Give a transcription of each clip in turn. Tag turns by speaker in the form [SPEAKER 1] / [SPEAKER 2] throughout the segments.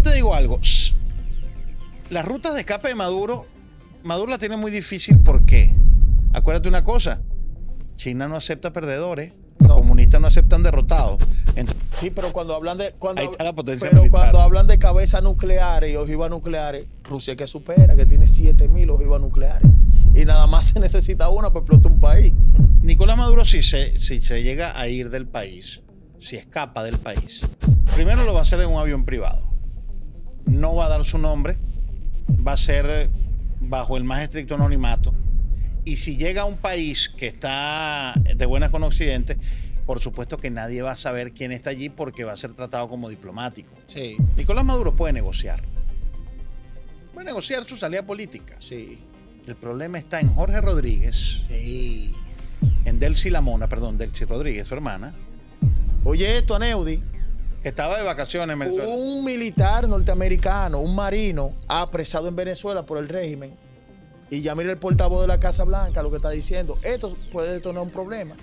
[SPEAKER 1] te digo algo. Las rutas de escape de Maduro, Maduro la tiene muy difícil. porque Acuérdate una cosa. China no acepta perdedores.
[SPEAKER 2] Los comunistas no aceptan derrotados. sí, pero cuando hablan de cuando, pero cuando hablan de cabezas nucleares y ojivas nucleares, Rusia que supera, que tiene 7000 ojivas nucleares y nada más se necesita una para pues explotar un país. Nicolás Maduro si se,
[SPEAKER 1] si se llega a ir del país, si escapa del país, primero lo va a hacer en un avión privado no va a dar su nombre, va a ser bajo el más estricto anonimato. Y si llega a un país que está de buenas con Occidente, por supuesto que nadie va a saber quién está allí porque va a ser tratado como diplomático. Sí. Nicolás Maduro puede negociar. Puede negociar su salida política. Sí. El problema está en Jorge Rodríguez. Sí. En Delcy Lamona, perdón, Delcy Rodríguez, su hermana. Oye, esto, estaba de vacaciones en Venezuela.
[SPEAKER 2] Un militar norteamericano, un marino, apresado en Venezuela por el régimen. Y ya mira el portavoz de la Casa Blanca lo que está diciendo. Esto puede detonar un problema.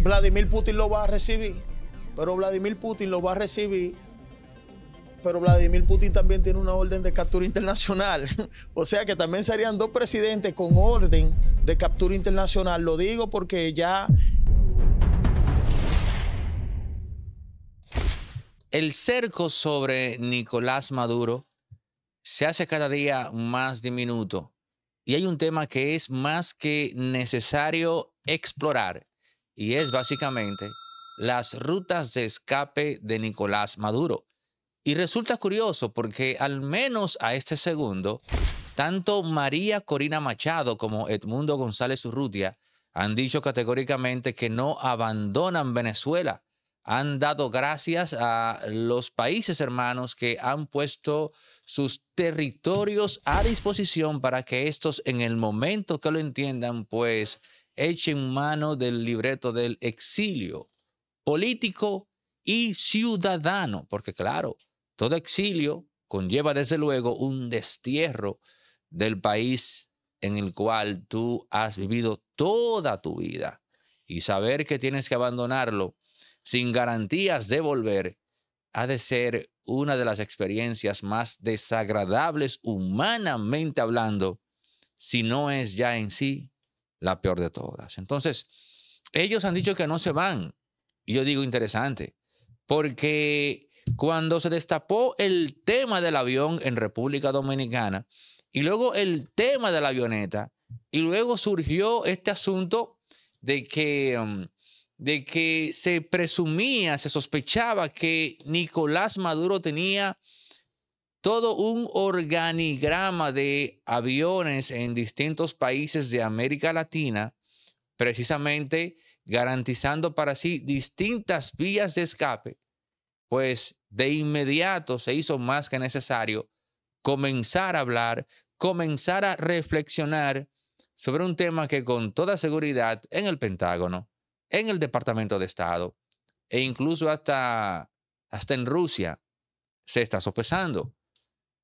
[SPEAKER 2] Vladimir Putin lo va a recibir, pero Vladimir Putin lo va a recibir pero Vladimir Putin también tiene una orden de captura internacional. o sea que también serían dos presidentes con orden de captura internacional. Lo digo porque ya
[SPEAKER 3] El cerco sobre Nicolás Maduro se hace cada día más diminuto y hay un tema que es más que necesario explorar y es básicamente las rutas de escape de Nicolás Maduro. Y resulta curioso porque al menos a este segundo, tanto María Corina Machado como Edmundo González Urrutia han dicho categóricamente que no abandonan Venezuela han dado gracias a los países hermanos que han puesto sus territorios a disposición para que estos en el momento que lo entiendan, pues echen mano del libreto del exilio político y ciudadano, porque claro, todo exilio conlleva desde luego un destierro del país en el cual tú has vivido toda tu vida y saber que tienes que abandonarlo sin garantías de volver, ha de ser una de las experiencias más desagradables humanamente hablando, si no es ya en sí la peor de todas. Entonces, ellos han dicho que no se van. Y yo digo interesante, porque cuando se destapó el tema del avión en República Dominicana, y luego el tema de la avioneta, y luego surgió este asunto de que mm, de que se presumía, se sospechaba que Nicolás Maduro tenía todo un organigrama de aviones en distintos países de América Latina, precisamente garantizando para sí distintas vías de escape, pues de inmediato se hizo más que necesario comenzar a hablar, comenzar a reflexionar sobre un tema que con toda seguridad en el Pentágono en el Departamento de Estado e incluso hasta, hasta en Rusia se está sopesando.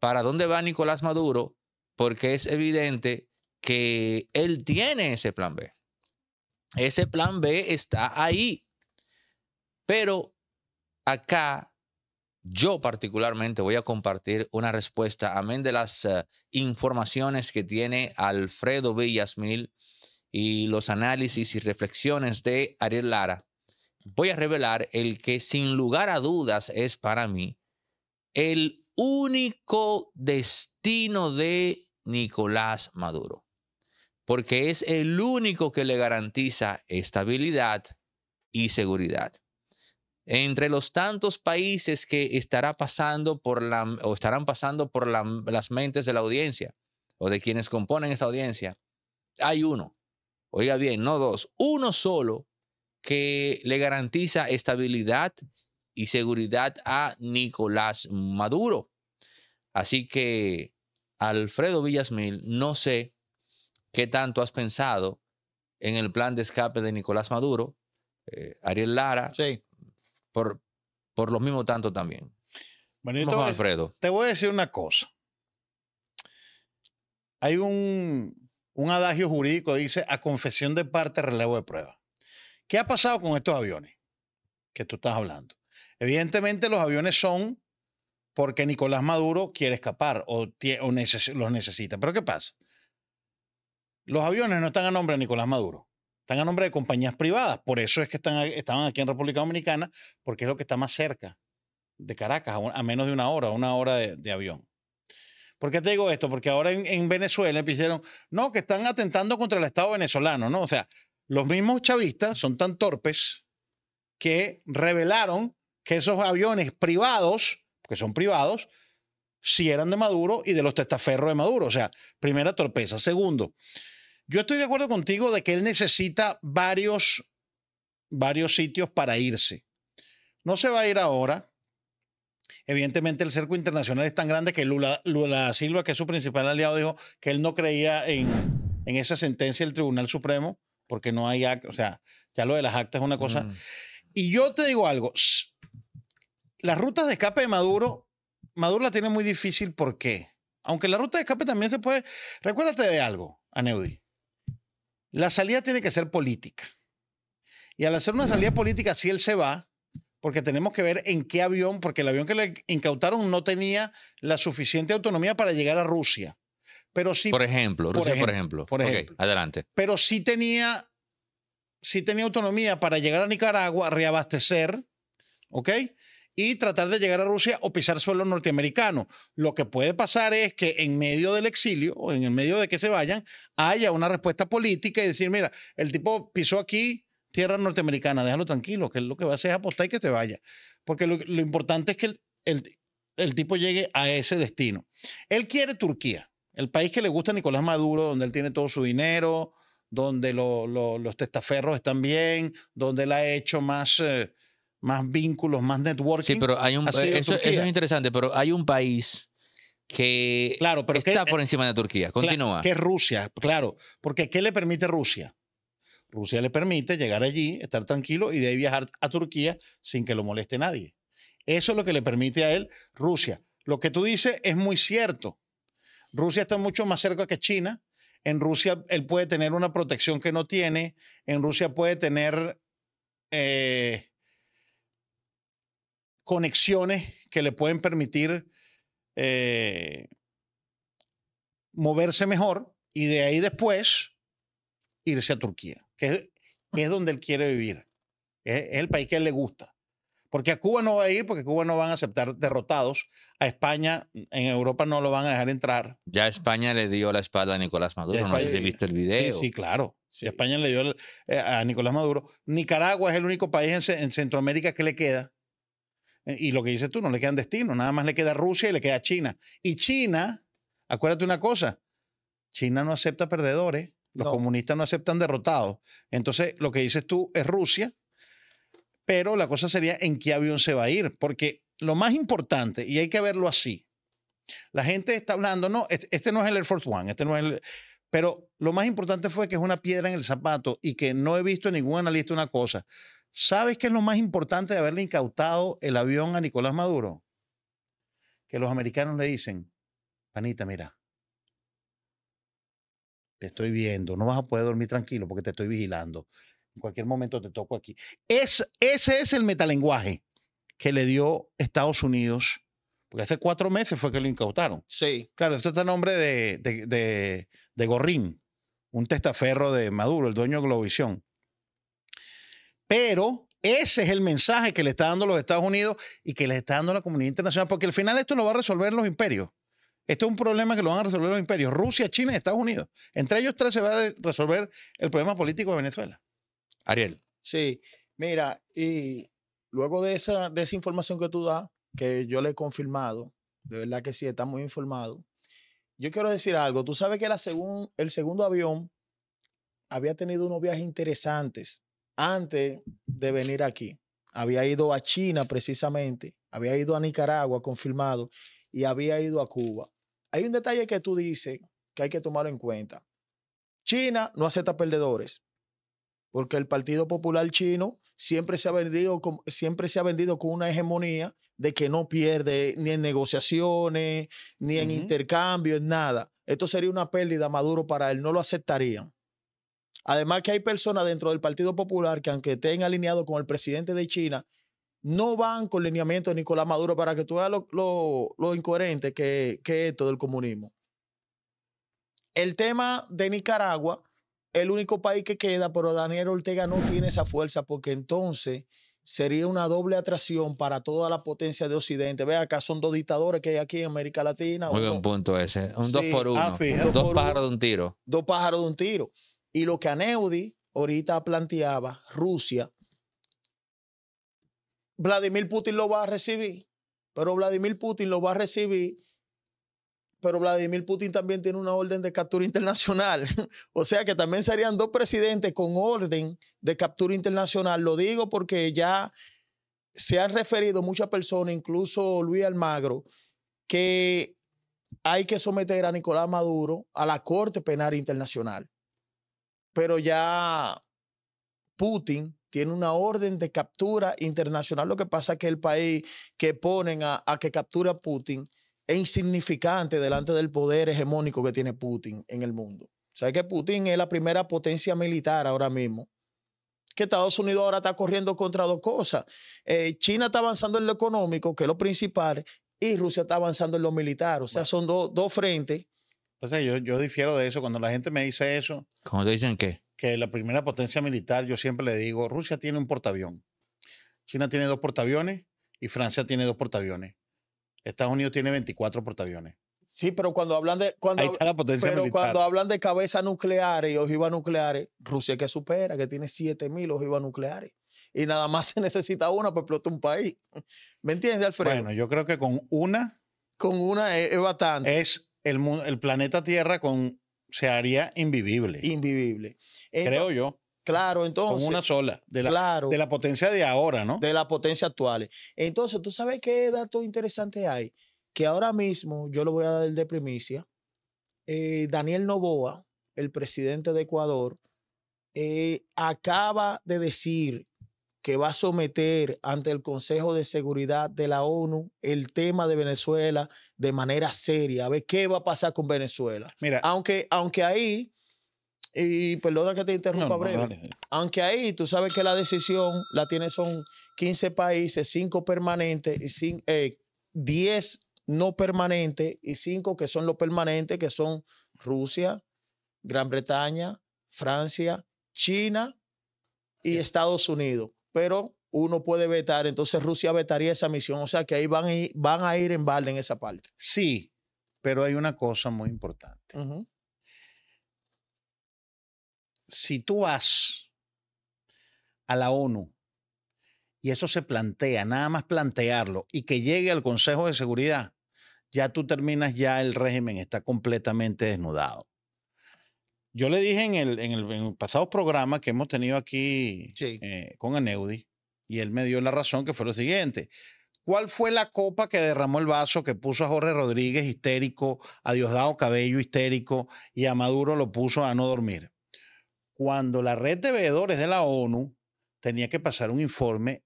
[SPEAKER 3] ¿Para dónde va Nicolás Maduro? Porque es evidente que él tiene ese plan B. Ese plan B está ahí. Pero acá yo particularmente voy a compartir una respuesta, amén de las eh, informaciones que tiene Alfredo Villasmil y los análisis y reflexiones de Ariel Lara, voy a revelar el que sin lugar a dudas es para mí el único destino de Nicolás Maduro, porque es el único que le garantiza estabilidad y seguridad. Entre los tantos países que estará pasando por la, o estarán pasando por las mentes de la audiencia o de quienes componen esa audiencia, hay uno oiga bien, no dos, uno solo que le garantiza estabilidad y seguridad a Nicolás Maduro. Así que, Alfredo Villasmil, no sé qué tanto has pensado en el plan de escape de Nicolás Maduro, eh, Ariel Lara, por, por lo mismo tanto también. Bueno, Alfredo. te voy a decir una cosa. Hay un
[SPEAKER 1] un adagio jurídico dice a confesión de parte, relevo de prueba. ¿Qué ha pasado con estos aviones que tú estás hablando? Evidentemente los aviones son porque Nicolás Maduro quiere escapar o, los necesita. Pero ¿qué pasa? Los aviones no están a nombre de Nicolás Maduro, están a nombre de compañías privadas. Por eso es que están, estaban aquí en República Dominicana, porque es lo que está más cerca de Caracas, a, menos de una hora, una hora de avión. ¿Por qué te digo esto? Porque ahora en, Venezuela pidieron... no, que están atentando contra el Estado venezolano, ¿no? O sea, los mismos chavistas son tan torpes que revelaron que esos aviones privados, que son privados, si eran de Maduro y de los testaferros de Maduro. O sea, primera torpeza. Segundo, yo estoy de acuerdo contigo de que él necesita varios, varios sitios para irse. No se va a ir ahora, Evidentemente el cerco internacional es tan grande que Lula, Lula Silva, que es su principal aliado, dijo que él no creía en, en esa sentencia del Tribunal Supremo, porque no hay o sea, ya lo de las actas es una cosa. Mm. Y yo te digo algo, las rutas de escape de Maduro, Maduro la tiene muy difícil, ¿por qué? Aunque la ruta de escape también se puede, recuérdate de algo, Aneudi, la salida tiene que ser política. Y al hacer una salida política, si él se va, porque tenemos que ver en qué avión, porque el avión que le incautaron no tenía la suficiente autonomía para llegar a Rusia. Pero sí,
[SPEAKER 3] por ejemplo, Rusia, por ejemplo. Por ejemplo. adelante.
[SPEAKER 1] Pero sí tenía, sí tenía autonomía para llegar a Nicaragua, reabastecer, ¿ok? Y tratar de llegar a Rusia o pisar suelo norteamericano. Lo que puede pasar es que en medio del exilio o en el medio de que se vayan, haya una respuesta política y decir, mira, el tipo pisó aquí, tierra norteamericana, déjalo tranquilo, que lo que va a hacer es apostar y que te vaya. Porque lo, importante es que el, el, tipo llegue a ese destino. Él quiere Turquía, el país que le gusta a Nicolás Maduro, donde él tiene todo su dinero, donde los testaferros están bien, donde él ha hecho más... Eh, más vínculos, más networking. Sí, pero hay un eso, es
[SPEAKER 3] interesante, pero hay un país que está por encima de Turquía. Continúa. Que es
[SPEAKER 1] Rusia, claro, porque ¿qué le permite Rusia? Rusia le permite llegar allí, estar tranquilo y de ahí viajar a Turquía sin que lo moleste nadie. Eso es lo que le permite a él Rusia. Lo que tú dices es muy cierto. Rusia está mucho más cerca que China. En Rusia él puede tener una protección que no tiene. En Rusia puede tener eh, conexiones que le pueden permitir eh, moverse mejor y de ahí después irse a Turquía que, ah. es donde él quiere vivir. Es, el país que él le gusta. Porque a Cuba no va a ir, porque Cuba no van a aceptar derrotados. A España, mm, en Europa no lo van a dejar entrar.
[SPEAKER 3] Ya España le dio la espada a Nicolás Maduro, no sé si visto el video. Sí,
[SPEAKER 1] claro. España le dio eh, a Nicolás Maduro. Nicaragua es el único país en, Centroamérica que le queda. Eh, y lo que dices tú, no le quedan destinos, nada más le queda Rusia y le queda China. Y China, acuérdate una cosa, China no acepta perdedores. Los comunistas no aceptan derrotados. Entonces, lo que dices tú es Rusia, pero la cosa sería en qué avión se va a ir, porque lo más importante, y hay que verlo así, la gente está hablando, no, este no es el Air Force One, este no es el... Pero lo más importante fue que es una piedra en el zapato y que no he visto ningún analista una cosa. ¿Sabes qué es lo más importante de haberle incautado el avión a Nicolás Maduro? Que los americanos le dicen, panita, mira, te estoy viendo, no vas a poder dormir tranquilo porque te estoy vigilando. En cualquier momento te toco aquí. Es, ese es el metalenguaje que le dio Estados Unidos, porque hace cuatro meses fue que lo incautaron. Sí. Claro, esto está a nombre de, de, de, Gorrín, un testaferro de Maduro, el dueño de Globovisión. Pero ese es el mensaje que le está dando los Estados Unidos y que le está dando la comunidad internacional, porque al final esto lo va a resolver los imperios. Este es un problema que lo van a resolver los imperios, Rusia, China y Estados Unidos.
[SPEAKER 2] Entre ellos tres se va a resolver el problema político de Venezuela. Ariel. Sí, mira, y luego de esa, información que tú das, que yo le he confirmado, de verdad que sí, está muy informado, yo quiero decir algo. Tú sabes que el segundo avión había tenido unos viajes interesantes antes de venir aquí. Había ido a China precisamente, había ido a Nicaragua, confirmado, y había ido a Cuba hay un detalle que tú dices que hay que tomar en cuenta. China no acepta perdedores, porque el Partido Popular Chino siempre se ha vendido, con, siempre se ha vendido con una hegemonía de que no pierde ni en negociaciones, ni en intercambios, intercambio, en nada. Esto sería una pérdida, Maduro, para él. No lo aceptarían. Además que hay personas dentro del Partido Popular que aunque estén alineados con el presidente de China, no van con lineamiento de Nicolás Maduro para que tú veas lo, incoherente que, que es esto del comunismo. El tema de Nicaragua, el único país que queda, pero Daniel Ortega no tiene esa fuerza porque entonces sería una doble atracción para toda la potencia de Occidente. Ve acá, son dos dictadores que hay aquí en América Latina. Muy buen
[SPEAKER 3] punto ese. Un dos por ah, uno. dos, pájaros de un tiro.
[SPEAKER 2] Dos pájaros de un tiro. Y lo que Aneudi ahorita planteaba, Rusia, Vladimir Putin lo va a recibir, pero Vladimir Putin lo va a recibir, pero Vladimir Putin también tiene una orden de captura internacional. o sea que también serían dos presidentes con orden de captura internacional. Lo digo porque ya se han referido muchas personas, incluso Luis Almagro, que hay que someter a Nicolás Maduro a la Corte Penal Internacional. Pero ya Putin tiene una orden de captura internacional. Lo que pasa es que el país que ponen a, que captura a Putin es insignificante delante del poder hegemónico que tiene Putin en el mundo. O sea que Putin es la primera potencia militar ahora mismo. Que Estados Unidos ahora está corriendo contra dos cosas. Eh, China está avanzando en lo económico, que es lo principal, y Rusia está avanzando en lo militar. O sea, son dos frentes. Entonces, yo, yo difiero de eso. Cuando la gente
[SPEAKER 1] me dice eso.
[SPEAKER 3] ¿Cómo te dicen qué?
[SPEAKER 1] que la primera potencia militar, yo siempre le digo, Rusia tiene un portaavión, China tiene dos portaaviones y Francia tiene dos portaaviones. Estados Unidos tiene 24 portaaviones.
[SPEAKER 2] Sí, pero cuando hablan
[SPEAKER 1] de cuando, Ahí está la potencia pero cuando
[SPEAKER 2] hablan de cabezas nucleares y ojivas nucleares, Rusia que supera, que tiene 7000 ojivas nucleares y nada más se necesita una para explotar un país. ¿Me entiendes, Alfredo? Bueno, yo creo que con una
[SPEAKER 1] con una es, bastante. Es el planeta Tierra con se haría
[SPEAKER 2] invivible. Invivible. Creo yo. Claro, entonces. Con una sola, de la, claro, de la potencia de ahora, ¿no? De la potencia actual. Entonces, ¿tú sabes qué dato interesante hay? Que ahora mismo, yo lo voy a dar de primicia, eh, Daniel Novoa, el presidente de Ecuador, eh, acaba de decir que va a someter ante el Consejo de Seguridad de la ONU el tema de Venezuela de manera seria, a ver qué va a pasar con Venezuela. Mira, aunque, aunque ahí, y perdona que te interrumpa breve, aunque ahí tú sabes que la decisión la tiene son 15 países, 5 permanentes y 10 eh, no permanentes y 5 que son los permanentes, que son Rusia, Gran Bretaña, Francia, China y Estados Unidos pero uno puede vetar, entonces Rusia vetaría esa misión, o sea que ahí van a ir, van a ir en balde en esa parte.
[SPEAKER 1] Sí, pero hay una cosa muy importante. Si tú vas a la ONU y eso se plantea, nada más plantearlo, y que llegue al Consejo de Seguridad, ya tú terminas, ya el régimen está completamente desnudado. Yo le dije en el, en el, pasado programa que hemos tenido aquí eh, con Aneudi, y él me dio la razón que fue lo siguiente. ¿Cuál fue la copa que derramó el vaso que puso a Jorge Rodríguez histérico, a Diosdado Cabello histérico y a Maduro lo puso a no dormir? Cuando la red de veedores de la ONU tenía que pasar un informe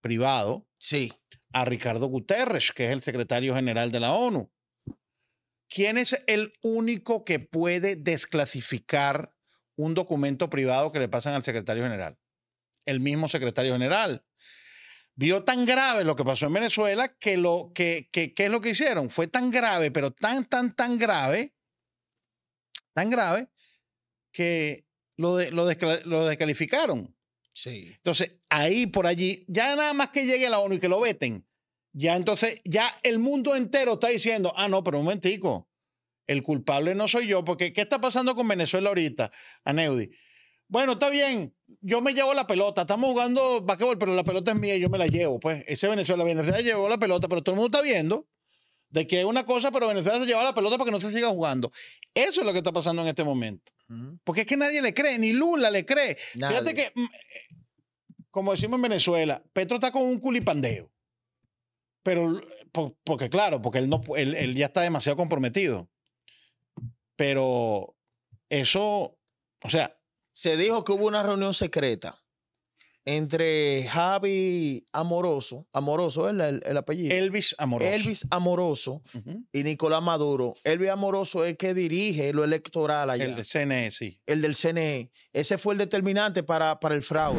[SPEAKER 1] privado sí. a Ricardo Guterres, que es el secretario general de la ONU. ¿Quién es el único que puede desclasificar un documento privado que le pasan al secretario general? El mismo secretario general. Vio tan grave lo que pasó en Venezuela que lo que, es lo que hicieron. Fue tan grave, pero tan, tan, tan grave, tan grave, que lo, descalificaron. Sí. Entonces, ahí por allí, ya nada más que llegue a la ONU y que lo veten, ya entonces, ya el mundo entero está diciendo, ah, no, pero un momentico, el culpable no soy yo, porque ¿qué está pasando con Venezuela ahorita, Aneudi? Bueno, está bien, yo me llevo la pelota, estamos jugando básquetbol pero la pelota es mía y yo me la llevo. Pues ese Venezuela, Venezuela llevó la pelota, pero todo el mundo está viendo de que es una cosa, pero Venezuela se lleva la pelota para que no se siga jugando. Eso es lo que está pasando en este momento. Porque es que nadie le cree, ni Lula le cree. Fíjate que, mm, eh, como decimos en Venezuela, Petro está con un culipandeo. Pero, porque claro, porque él, no, él, ya está demasiado comprometido. Pero
[SPEAKER 2] eso, o sea... Se dijo que hubo una reunión secreta entre Javi Amoroso, Amoroso es el, el, apellido. Elvis Amoroso. Elvis Amoroso y Nicolás Maduro. Elvis Amoroso es el que dirige lo electoral allá. El del CNE, sí. El del CNE. Ese fue el determinante para, para el fraude.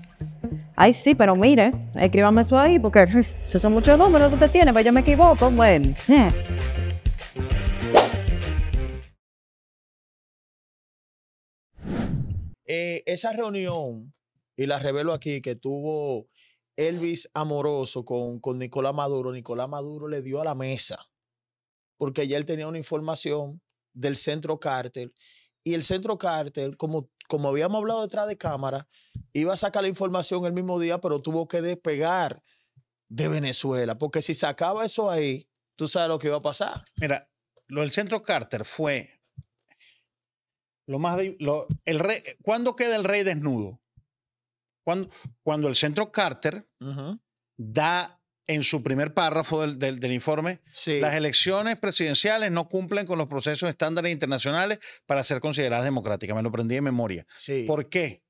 [SPEAKER 2] Ay, sí, pero mire, escríbame eso ahí, porque esos son muchos números que usted tiene, pero pues yo me equivoco, bueno. Eh, esa reunión, y la revelo aquí, que tuvo Elvis Amoroso con, con Nicolás Maduro, Nicolás Maduro le dio a la mesa, porque ya él tenía una información del centro cártel, y el centro cártel, como como habíamos hablado detrás de cámara, iba a sacar la información el mismo día, pero tuvo que despegar de Venezuela, porque si sacaba eso ahí, tú sabes lo que iba a pasar. Mira, lo del centro Carter fue
[SPEAKER 1] lo más el rey, ¿cuándo queda el rey desnudo? Cuando, cuando el centro Carter da en su primer párrafo del, informe, las elecciones presidenciales no cumplen con los procesos estándares internacionales para ser consideradas democráticas. Me lo prendí de memoria. ¿Por qué?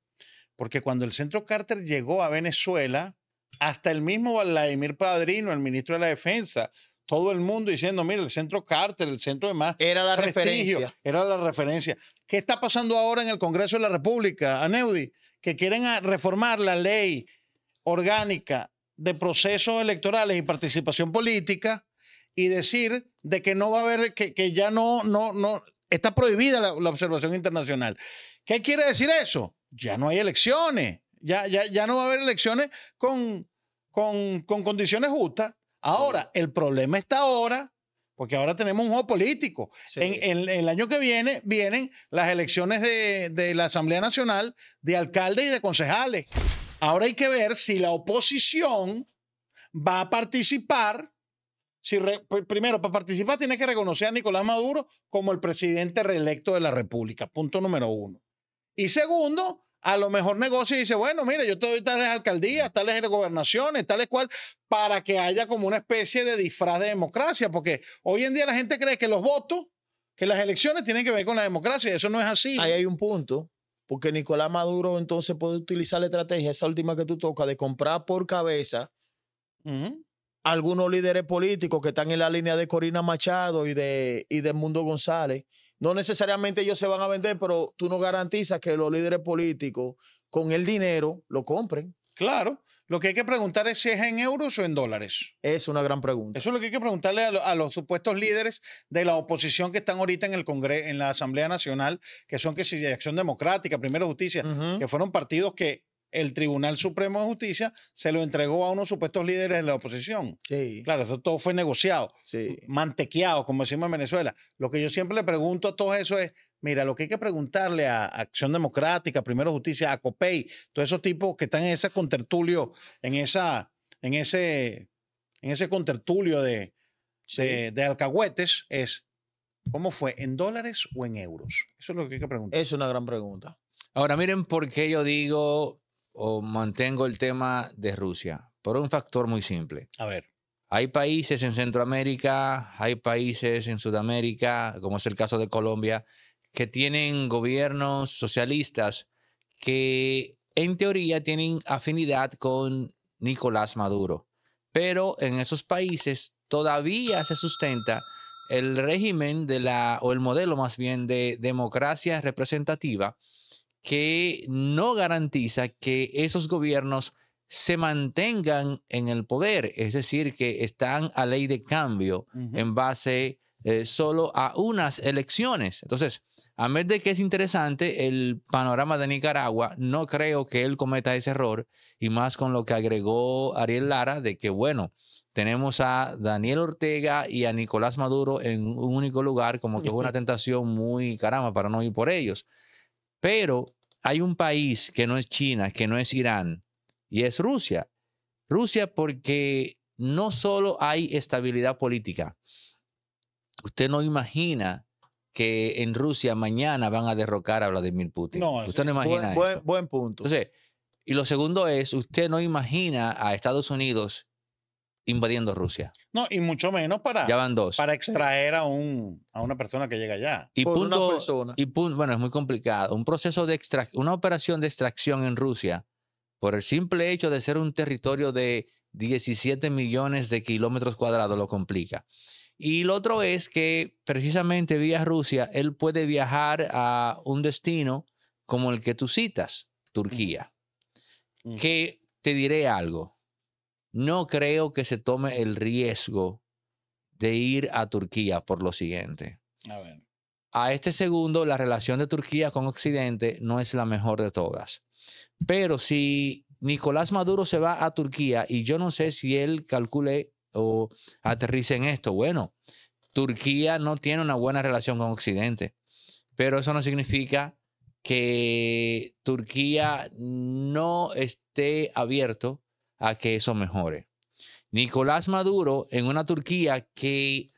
[SPEAKER 1] Porque cuando el Centro Carter llegó a Venezuela, hasta el mismo Vladimir Padrino, el ministro de la Defensa, todo el mundo diciendo, mira, el Centro Carter, el centro de más era la referencia, era la referencia. ¿Qué está pasando ahora en el Congreso de la República, Aneudi? Que quieren reformar la ley orgánica de procesos electorales y participación política y decir de que no va a haber, que, ya no, no, no, está prohibida la, observación internacional. ¿Qué quiere decir eso? Ya no hay elecciones, ya, ya, no va a haber elecciones con, con, condiciones justas. Ahora, el problema está ahora, porque ahora tenemos un juego político. el año que viene vienen las elecciones de, de la Asamblea Nacional, de alcaldes y de concejales. Ahora hay que ver si la oposición va a participar. Si primero, para participar tiene que reconocer a Nicolás Maduro como el presidente reelecto de la República, punto número uno. Y segundo, a lo mejor negocia y dice, bueno, mira, yo te doy tales alcaldías, tales gobernaciones, tales cual, para que haya como una especie de disfraz de democracia, porque hoy en día la gente cree que los votos, que las elecciones tienen que ver con
[SPEAKER 2] la democracia, eso no es así. Ahí hay un punto, porque Nicolás Maduro entonces puede utilizar la estrategia, esa última que tú tocas, de comprar por cabeza algunos líderes políticos que están en la línea de Corina Machado y de, y de Mundo González. No necesariamente ellos se van a vender, pero tú no garantizas que los líderes políticos con el dinero lo compren.
[SPEAKER 1] Claro. Lo que hay que preguntar es si es en euros o en dólares. Es una gran pregunta. Eso es lo que hay que preguntarle a, los supuestos líderes de la oposición que están ahorita en el Congreso, en la Asamblea Nacional, que son que si de Acción Democrática, Primero Justicia, que fueron partidos que el Tribunal Supremo de Justicia se lo entregó a unos supuestos líderes de la oposición. Sí. Claro, eso todo fue negociado, mantequeado, como decimos en Venezuela. Lo que yo siempre le pregunto a todos eso es, Mira, lo que hay que preguntarle a Acción Democrática, Primero Justicia, a todos esos tipos que están en ese contertulio, en, esa, en, ese, en ese contertulio de, de, de alcahuetes, es ¿cómo fue? ¿En dólares o en
[SPEAKER 2] euros? Eso es lo que hay que preguntar. Es una gran pregunta.
[SPEAKER 3] Ahora, miren por qué yo digo o mantengo el tema de Rusia. Por un factor muy simple. A ver. Hay países en Centroamérica, hay países en Sudamérica, como es el caso de Colombia, que tienen gobiernos socialistas que en teoría tienen afinidad con Nicolás Maduro. Pero en esos países todavía se sustenta el régimen de la, o el modelo más bien de democracia representativa que no garantiza que esos gobiernos se mantengan en el poder, es decir, que están a ley de cambio en base eh, solo a unas elecciones. Entonces, a ver de que es interesante el panorama de Nicaragua, no creo que él cometa ese error, y más con lo que agregó Ariel Lara, de que, bueno, tenemos a Daniel Ortega y a Nicolás Maduro en un único lugar, como que fue una tentación muy caramba para no ir por ellos. Pero hay un país que no es China, que no es Irán, y es Rusia. Rusia porque no solo hay estabilidad política. Usted no imagina que en Rusia mañana van a derrocar a Vladimir Putin. No, usted no imagina. Buen, buen, buen punto. y lo segundo es, usted no imagina a Estados Unidos invadiendo Rusia. No,
[SPEAKER 1] y mucho menos para, para extraer
[SPEAKER 3] a, un, a una persona que llega allá. Y punto, Y punto, bueno, es muy complicado. Un proceso de extracción, una operación de extracción en Rusia, por el simple hecho de ser un territorio de 17 millones de kilómetros cuadrados, lo complica. Y lo otro es que precisamente vía Rusia, él puede viajar a un destino como el que tú citas, Turquía. Que te diré algo, no creo que se tome el riesgo de ir a Turquía por lo siguiente. A A este segundo, la relación de Turquía con Occidente no es la mejor de todas. Pero si Nicolás Maduro se va a Turquía y yo no sé si él calcule o aterrice en esto. Bueno, Turquía no tiene una buena relación con Occidente, pero eso no significa que Turquía no esté abierto a que eso mejore. Nicolás Maduro en una Turquía que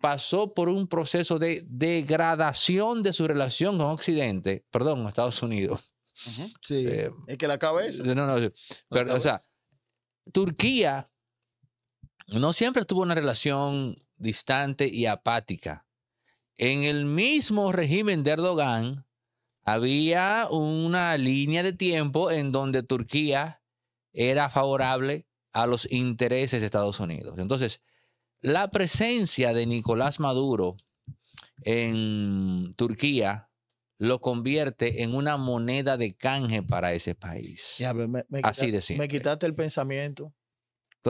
[SPEAKER 3] pasó por un proceso de degradación de su relación con Occidente, perdón, Estados Unidos. Eh,
[SPEAKER 2] es que la cabeza.
[SPEAKER 3] No, no, no o sea, Turquía no siempre tuvo una relación distante y apática. En el mismo régimen de Erdogan había una línea de tiempo en donde Turquía era favorable a los intereses de Estados Unidos. Entonces, la presencia de Nicolás Maduro en Turquía lo convierte en una moneda de canje para ese país. Pues, Así Me
[SPEAKER 2] quitaste el pensamiento.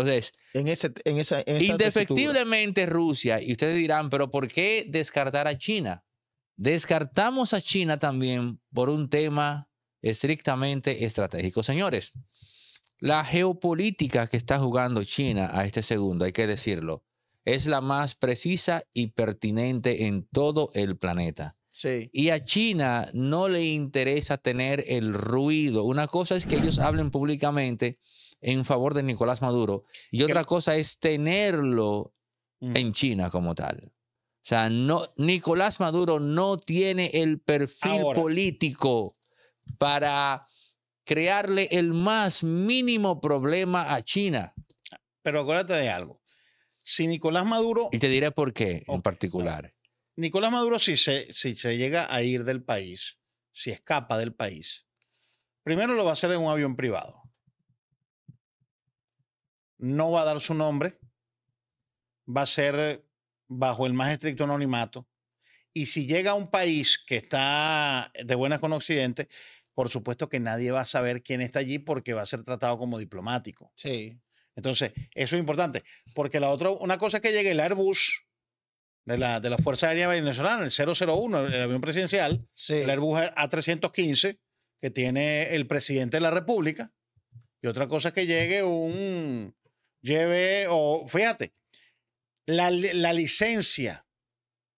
[SPEAKER 3] Entonces, indefectiblemente Rusia, y ustedes dirán, pero ¿por qué descartar a China? Descartamos a China también por un tema estrictamente estratégico. Señores, la geopolítica que está jugando China a este segundo, hay que decirlo, es la más precisa y pertinente en todo el planeta. Sí. Y a China no le interesa tener el ruido. Una cosa es que ellos hablen públicamente en favor de Nicolás Maduro y otra cosa es tenerlo mm. en China como tal. O sea, no, Nicolás Maduro no tiene el perfil político para crearle el más mínimo problema a China. Pero acuérdate de algo. Si
[SPEAKER 1] Nicolás Maduro...
[SPEAKER 3] Y te diré por qué en particular.
[SPEAKER 1] Nicolás Maduro, si se, si se llega a ir del país, si escapa del país, primero lo va a hacer en un avión privado no va a dar su nombre, va a ser eh, bajo el más estricto anonimato. Y si llega a un país que está de buenas con Occidente, por supuesto que nadie va a saber quién está allí porque va a ser tratado como diplomático. Sí. Entonces, eso es importante. Porque la otra, una cosa es que llegue el Airbus de la, de la Fuerza Aérea Venezolana, el 001, el avión presidencial, el Airbus A315, que tiene el presidente de la República. Y otra cosa es que llegue un, lleve, o fíjate, la, licencia,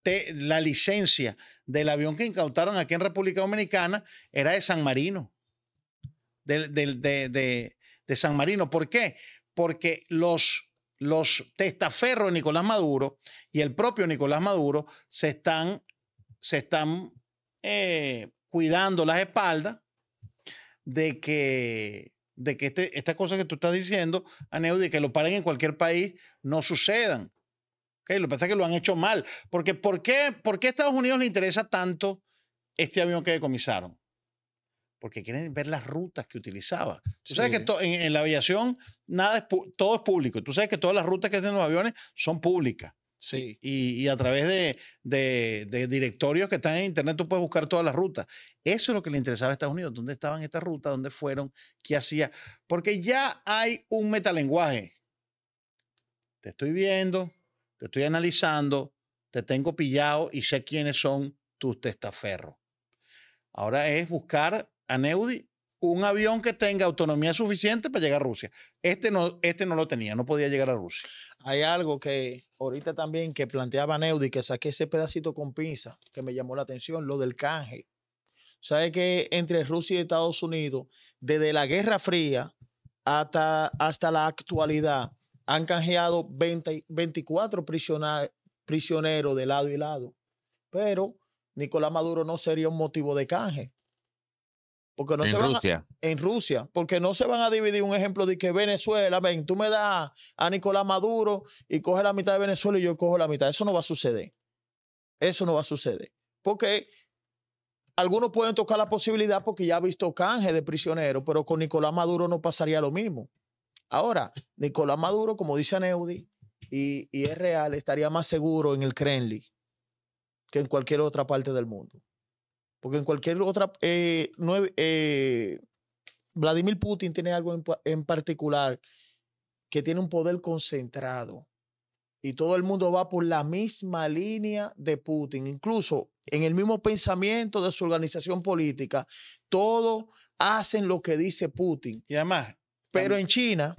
[SPEAKER 1] te, la licencia del avión que incautaron aquí en República Dominicana era de San Marino. De, de, San Marino. ¿Por qué? Porque los, los testaferros de Nicolás Maduro y el propio Nicolás Maduro se están, se están eh, cuidando las espaldas de que de que este, estas cosas que tú estás diciendo, de que lo paren en cualquier país, no sucedan. ¿Okay? Lo que pasa es que lo han hecho mal. Porque ¿por qué, ¿por a Estados Unidos le interesa tanto este avión que decomisaron? Porque quieren ver las rutas que utilizaba. Tú sabes que en, la aviación nada todo es público. Tú sabes que todas las rutas que hacen los aviones son públicas. Sí. Y, a través de, de, de, directorios que están en Internet tú puedes buscar todas las rutas. Eso es lo que le interesaba a Estados Unidos. ¿Dónde estaban estas rutas? ¿Dónde fueron? ¿Qué hacía? Porque ya hay un metalenguaje. Te estoy viendo, te estoy analizando, te tengo pillado y sé quiénes son tus testaferros. Ahora es buscar a Neudi un avión que tenga autonomía
[SPEAKER 2] suficiente para llegar a Rusia. Este
[SPEAKER 1] no, este no lo tenía, no podía llegar a Rusia.
[SPEAKER 2] Hay algo que ahorita también que planteaba Neudi, que saqué ese pedacito con pinza, que me llamó la atención, lo del canje. ¿Sabe que entre Rusia y Estados Unidos, desde la Guerra Fría hasta, hasta la actualidad, han canjeado 24 prisioneros de lado y lado? Pero Nicolás Maduro no sería un motivo de canje. Porque no en se van Rusia. en Rusia. Porque no se van a dividir un ejemplo de que Venezuela, ven, tú me das a Nicolás Maduro y coge la mitad de Venezuela y yo cojo la mitad. Eso no va a suceder. Eso no va a suceder. Porque algunos pueden tocar la posibilidad porque ya ha visto canje de prisioneros, pero con Nicolás Maduro no pasaría lo mismo. Ahora, Nicolás Maduro, como dice Neudi, y es real, estaría más seguro en el Kremlin que en cualquier otra parte del mundo. Porque en cualquier otra... Eh, eh, Vladimir Putin tiene algo en, particular que tiene un poder concentrado y todo el mundo va por la misma línea de Putin, incluso en el mismo pensamiento de su organización política, todos hacen lo que dice Putin. Y además, pero en China,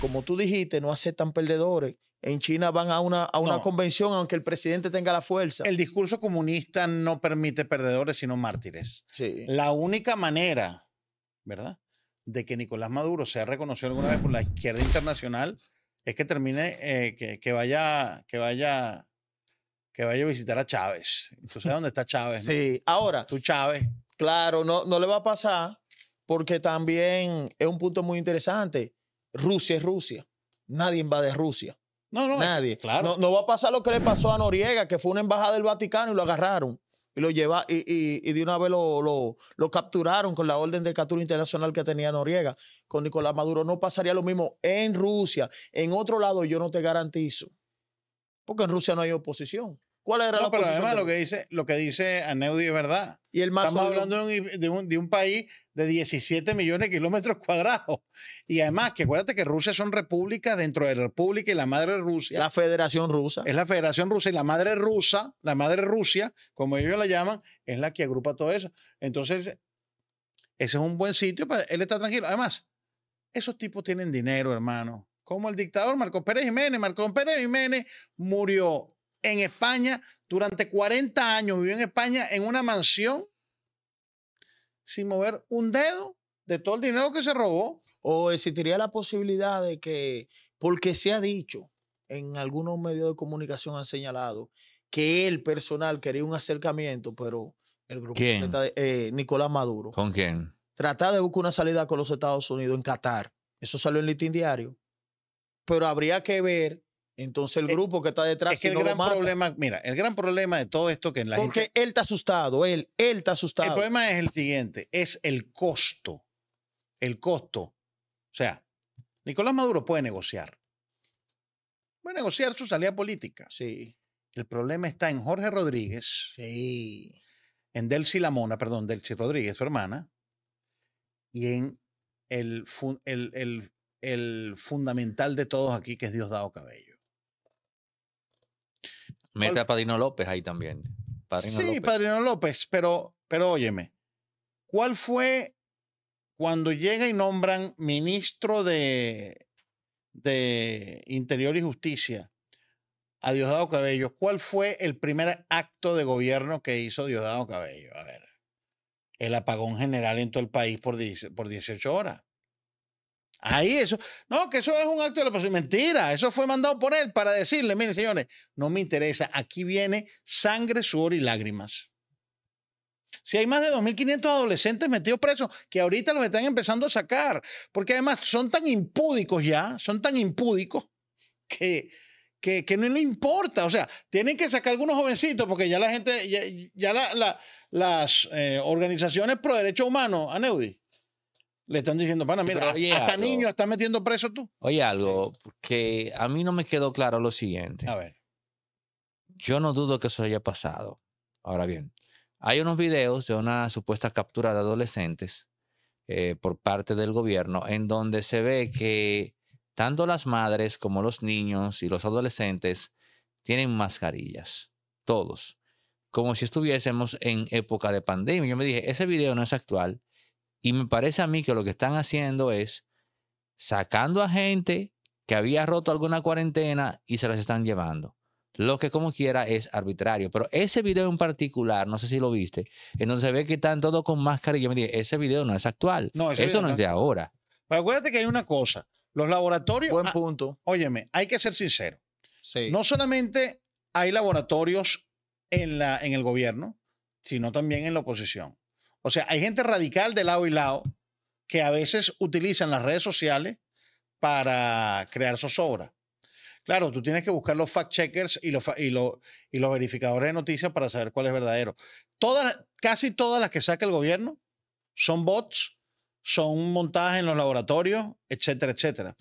[SPEAKER 2] como tú dijiste, no aceptan perdedores. En China van a una, convención aunque el presidente tenga la fuerza. El discurso comunista no permite
[SPEAKER 1] perdedores, sino mártires. Sí. La única manera, ¿verdad?, de que Nicolás Maduro sea reconocido alguna vez por la izquierda internacional es que termine, eh, que, vaya,
[SPEAKER 2] que vaya, que vaya a visitar a Chávez. Entonces, dónde está Chávez. ahora. Tú Chávez. Claro, no, no le va a pasar porque también es un punto muy interesante. Rusia es Rusia. Nadie invade Rusia. No, no, nadie. No, va a pasar lo que le pasó a Noriega, que fue una embajada del Vaticano y lo agarraron. Y lo lleva, y, de una vez lo, lo, lo, capturaron con la orden de captura internacional que tenía Noriega. Con Nicolás Maduro no pasaría lo mismo en Rusia. En otro lado, yo no te garantizo. Porque en Rusia no hay oposición.
[SPEAKER 1] ¿Cuál era pero además lo que dice, lo que dice Aneudi es verdad. Estamos hablando de un, país de 17 millones de kilómetros cuadrados. Y además, que acuérdate que Rusia son repúblicas dentro de la República y la madre Rusia. La Federación Rusa. Es la Federación Rusa y la madre rusa, la madre Rusia, como ellos la llaman, es la que agrupa todo eso. Entonces, ese es un buen sitio, para, él está tranquilo. Además, esos tipos tienen dinero, hermano. Como el dictador Marcos Pérez Jiménez. Marcos Pérez Jiménez murió en España durante 40 años, vivió en España en una
[SPEAKER 2] mansión sin mover un dedo de todo el dinero que se robó. O existiría la posibilidad de que, porque se ha dicho, en algunos medios de comunicación han señalado que el personal quería un acercamiento, pero el grupo eh, Nicolás Maduro.
[SPEAKER 3] ¿Con quién?
[SPEAKER 2] Tratar de buscar una salida con los Estados Unidos en Qatar. Eso salió en Litín Diario. Pero habría que ver entonces el eh, grupo que está detrás es que gran problema,
[SPEAKER 1] mira, el gran problema de todo esto que en la porque gente, él está asustado, él, él está asustado. El problema es el siguiente, es el costo, el costo. O sea, Nicolás Maduro puede negociar, puede negociar su salida política. Sí. El problema está en Jorge Rodríguez, sí. en Delcy Lamona, perdón, Delcy Rodríguez, su hermana, y en el, el, el fundamental de todos aquí que es Diosdado Cabello.
[SPEAKER 3] Mete a Padrino López ahí también. sí,
[SPEAKER 1] Padrino López, pero, pero óyeme, ¿cuál fue cuando llega y nombran ministro de, de Interior y Justicia a Diosdado Cabello? ¿Cuál fue el primer acto de gobierno que hizo Diosdado Cabello? A ver, el apagón general en todo el país por, por 18 horas. Ahí eso. No, que eso es un acto de la pasión. Mentira, eso fue mandado por él para decirle, miren señores, no me interesa, aquí viene sangre, suor y lágrimas. Si hay más de 2.500 adolescentes metidos presos, que ahorita los están empezando a sacar, porque además son tan impúdicos ya, son tan impúdicos que, que, no le importa. O sea, tienen que sacar algunos jovencitos, porque ya la gente, ya, la, las eh, organizaciones pro derechos humanos, Aneudi, le están diciendo, pana, mira, hasta niños estás metiendo preso tú.
[SPEAKER 3] Oye, algo que a mí no me quedó claro lo siguiente. A ver. Yo no dudo que eso haya pasado. Ahora bien, hay unos videos de una supuesta captura de adolescentes eh, por parte del gobierno en donde se ve que tanto las madres como los niños y los adolescentes tienen mascarillas, todos, como si estuviésemos en época de pandemia. Yo me dije, ese video no es actual, y me parece a mí que lo que están haciendo es sacando a gente que había roto alguna cuarentena y se las están llevando. Lo que como quiera es arbitrario. Pero ese video en particular, no sé si lo viste, en donde se ve que están todos con máscara yo Me dije, ese video no es actual. No, Eso no, es de ahora.
[SPEAKER 1] Pero acuérdate que hay una cosa. Los laboratorios... Buen ah, punto. óyeme, hay que ser sincero. No solamente hay laboratorios en, la, en el gobierno, sino también en la oposición. O sea, hay gente radical de lado y lado que a veces utilizan las redes sociales para crear zozobra. Claro, tú tienes que buscar los fact-checkers y los, y, verificadores de noticias para saber cuál es verdadero. Todas, casi todas las que saca el gobierno son bots, son montadas en los laboratorios, etcétera, etcétera.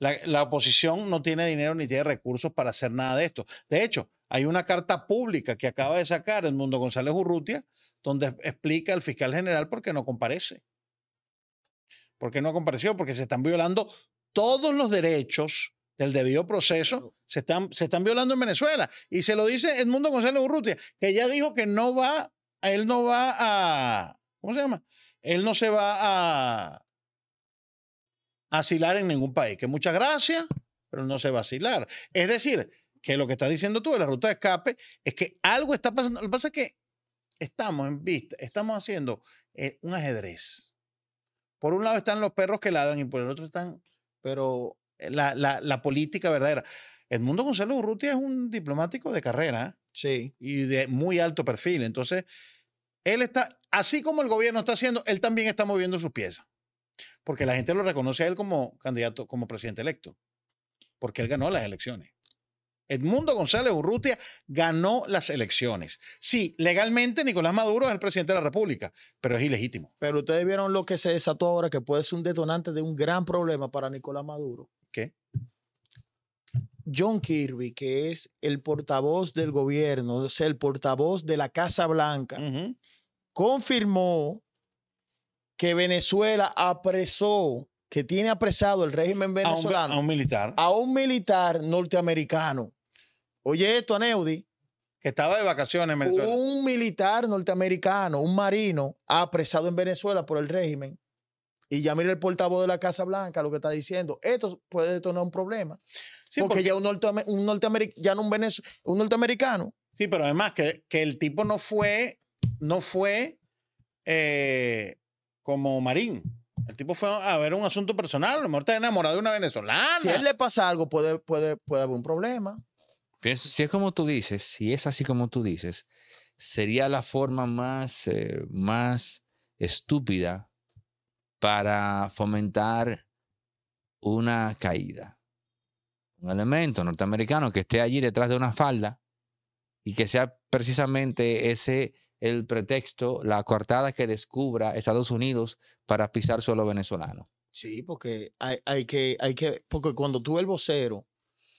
[SPEAKER 1] la oposición no tiene dinero ni tiene recursos para hacer nada de esto. De hecho, hay una carta pública que acaba de sacar Edmundo González Urrutia, donde explica al fiscal general por qué no comparece. ¿Por qué no compareció? Porque se están violando todos los derechos del debido proceso, se están, se están violando en Venezuela. Y se lo dice Edmundo González Urrutia, que ya dijo que no va, él no va a, ¿cómo se llama? Él no se va a asilar en ningún país. Que muchas gracias, pero no se va a asilar. Es decir, que lo que está diciendo tú de la ruta de escape es que algo está pasando. Lo que pasa es que estamos en vista, estamos haciendo eh, un ajedrez. Por un lado están los perros que ladran y por el otro están, pero eh, la, la, la política verdadera. Edmundo Gonzalo Urrutia es un diplomático de carrera. Sí. Y de muy alto perfil. Entonces, él está, así como el gobierno está haciendo, él también está moviendo sus piezas. Porque la gente lo reconoce a él como candidato, como presidente electo. Porque él ganó las elecciones. Edmundo González Urrutia ganó las elecciones. Sí, legalmente Nicolás Maduro es el presidente de la República, pero es ilegítimo.
[SPEAKER 2] Pero ustedes vieron lo que se desató ahora, que puede ser un detonante de un gran problema para Nicolás Maduro. ¿Qué? John Kirby, que es el portavoz del gobierno, o sea, el portavoz de la Casa Blanca, confirmó que Venezuela apresó que tiene apresado el régimen venezolano. A un, militar. A un militar norteamericano. Oye esto, Aneudi. Que estaba de vacaciones en Venezuela. Un militar norteamericano, un marino, apresado en Venezuela por el régimen. Y ya mira el portavoz de la Casa Blanca lo que está diciendo. Esto puede detonar un problema. porque, ya un, norteamericano, no un, norteamericano. Sí, pero además que, el tipo no fue, no
[SPEAKER 1] fue eh, como marín. El tipo fue a ver un asunto
[SPEAKER 2] personal, a lo mejor está enamorado de una venezolana. Si a él le pasa algo, puede, puede, puede haber un problema.
[SPEAKER 3] si es como tú dices, si es así como tú dices, sería la forma más, eh, más estúpida para fomentar una caída. Un elemento norteamericano que esté allí detrás de una falda y que sea precisamente ese el pretexto, la coartada que descubra Estados Unidos para pisar suelo venezolano.
[SPEAKER 2] Sí, porque hay, que, hay que, porque cuando tú el vocero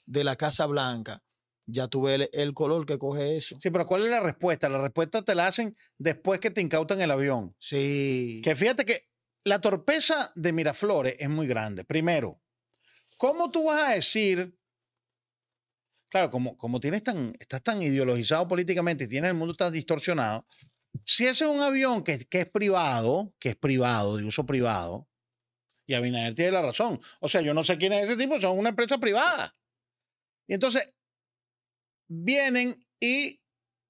[SPEAKER 2] de la Casa Blanca, ya tuve el, el, color que coge eso. Sí, pero ¿cuál es la respuesta? La respuesta te la hacen después
[SPEAKER 1] que te incautan el avión. Sí. Que fíjate que la torpeza de Miraflores es muy grande. Primero, ¿cómo tú vas a decir claro, como, como tienes tan, estás tan ideologizado políticamente y tienes el mundo tan distorsionado, si ese es un avión que, que es privado, que es privado, de uso privado, y Abinader tiene la razón. O sea, yo no sé quién es ese tipo, son una empresa privada. Y entonces vienen y